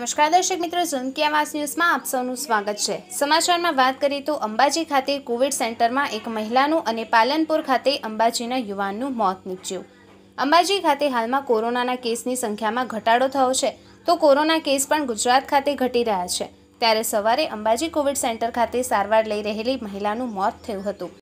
નમસ્કાર દર્શક મિત્રો ઝુમકિયાવાસ ન્યૂઝમાં આપ સૌનું સ્વાગત છે સમાચારમાં વાત કરીએ તો અંબાજી ખાતે કોવિડ સેન્ટરમાં એક મહિલાનું અને પાલનપુર ખાતે અંબાજીના યુવાનનું મોત નીપજ્યું અંબાજી ખાતે હાલમાં કોરોનાના કેસની સંખ્યામાં ઘટાડો થયો છે તો કોરોના કેસ પણ ગુજરાત ખાતે ઘટી રહ્યા છે ત્યારે સવારે અંબાજી કોવિડ સેન્ટર ખાતે સારવાર લઈ રહેલી મહિલાનું મોત થયું હતું